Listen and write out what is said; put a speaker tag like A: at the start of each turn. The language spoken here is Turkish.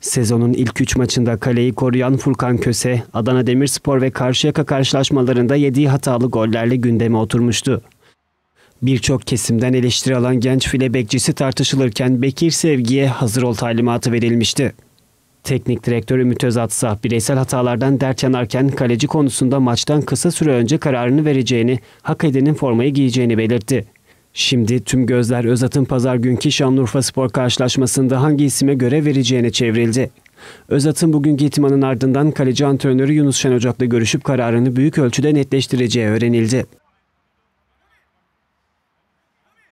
A: Sezonun ilk 3 maçında kaleyi koruyan Furkan Köse, Adana Demirspor ve Karşıyaka karşılaşmalarında yediği hatalı gollerle gündeme oturmuştu. Birçok kesimden eleştiri alan genç file bekçisi tartışılırken Bekir Sevgi'ye hazır ol talimatı verilmişti. Teknik direktör Ümit Özatsa bireysel hatalardan dert yanarken kaleci konusunda maçtan kısa süre önce kararını vereceğini, hak edenin formayı giyeceğini belirtti. Şimdi tüm gözler Özat'ın pazar günkü Şanlıurfa Spor karşılaşmasında hangi isime göre vereceğine çevrildi. Özat'ın bugün itmanın ardından kaleci antrenörü Yunus Şen Ocak'la görüşüp kararını büyük ölçüde netleştireceği öğrenildi.